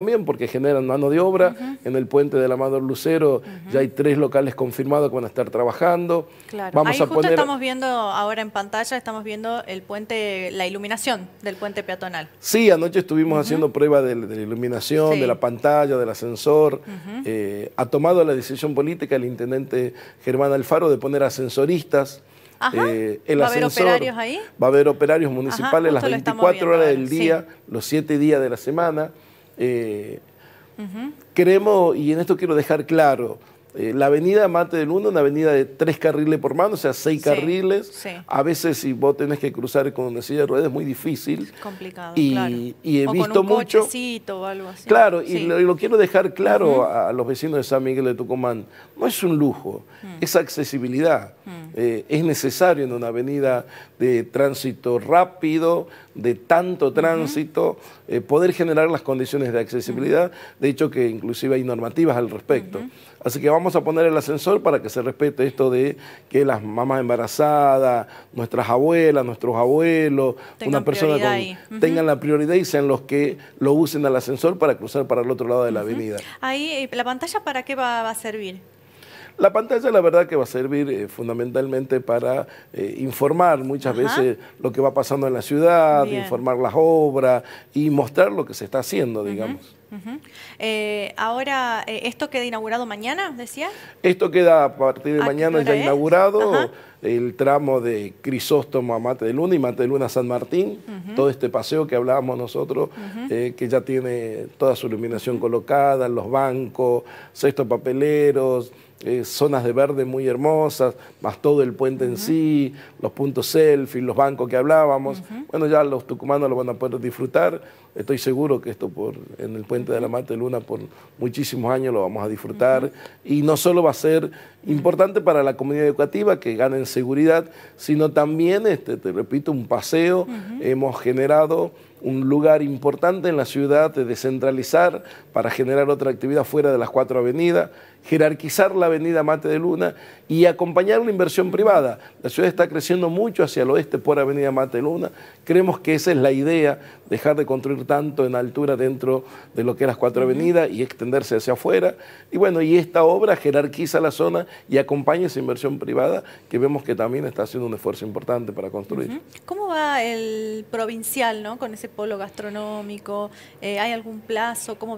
También porque generan mano de obra. En el puente del Amador Lucero ya hay tres locales confirmados que van a estar trabajando. Claro. Vamos Ahí a justo estamos viendo ahora en pantalla, estamos viendo el puente, la iluminación del puente peatonal. Sí, anoche estuvimos haciendo prueba de, la iluminación, de la pantalla, del ascensor. Eh, ha tomado la decisión política el intendente Germán Alfaro de poner ascensoristas. Eh, el ¿Va a haber operarios ahí? Va a haber operarios municipales las 24 horas del día, los 7 días de la semana. Eh, y en esto quiero dejar claro, eh, la avenida Mate del es una avenida de tres carriles por mano, o sea, seis carriles. A veces si vos tenés que cruzar con una silla de ruedas es muy difícil. Es complicado, y, claro. he visto mucho... Claro, y lo, quiero dejar claro a los vecinos de San Miguel de Tucumán. No es un lujo, mm. es accesibilidad. Mm. Eh, es necesario en una avenida de tránsito rápido, de tanto tránsito, eh, poder generar las condiciones de accesibilidad. De hecho, que inclusive hay normativas al respecto. Así que vamos a poner el ascensor para que se respete esto de que las mamás embarazadas, nuestras abuelas, nuestros abuelos, una persona con, tengan la prioridad y sean los que lo usen al ascensor para cruzar para el otro lado de la avenida. Ahí, eh, ¿la pantalla para qué va, a servir? La pantalla la verdad que va a servir eh, fundamentalmente para eh, informar muchas veces lo que va pasando en la ciudad, informar las obras y mostrar lo que se está haciendo, digamos. Eh, ahora, eh, ¿esto queda inaugurado mañana, decía? Esto queda a partir de mañana ya inaugurado, el tramo de Crisóstomo a Mate de Luna y Mate de Luna a San Martín, todo este paseo que hablábamos nosotros, eh, que ya tiene toda su iluminación colocada, los bancos, sexto papeleros, eh, zonas de verde muy hermosas, más todo el puente en sí, los puntos selfie, los bancos que hablábamos. Bueno, ya los tucumanos lo van a poder disfrutar. Estoy seguro que esto por, en el puente de la de Luna por muchísimos años lo vamos a disfrutar. Y no solo va a ser importante para la comunidad educativa que gane seguridad, sino también, este, te repito, un paseo. Hemos generado un lugar importante en la ciudad de descentralizar para generar otra actividad fuera de las cuatro avenidas jerarquizar la avenida Mate de Luna y acompañar la inversión privada. La ciudad está creciendo mucho hacia el oeste por avenida Mate de Luna. Creemos que esa es la idea, dejar de construir tanto en altura dentro de lo que es las cuatro avenidas y extenderse hacia afuera. Y bueno, y esta obra jerarquiza la zona y acompaña esa inversión privada que vemos que también está haciendo un esfuerzo importante para construir. ¿Cómo va el provincial ¿no? con ese polo gastronómico? Eh, ¿Hay algún plazo? ¿Cómo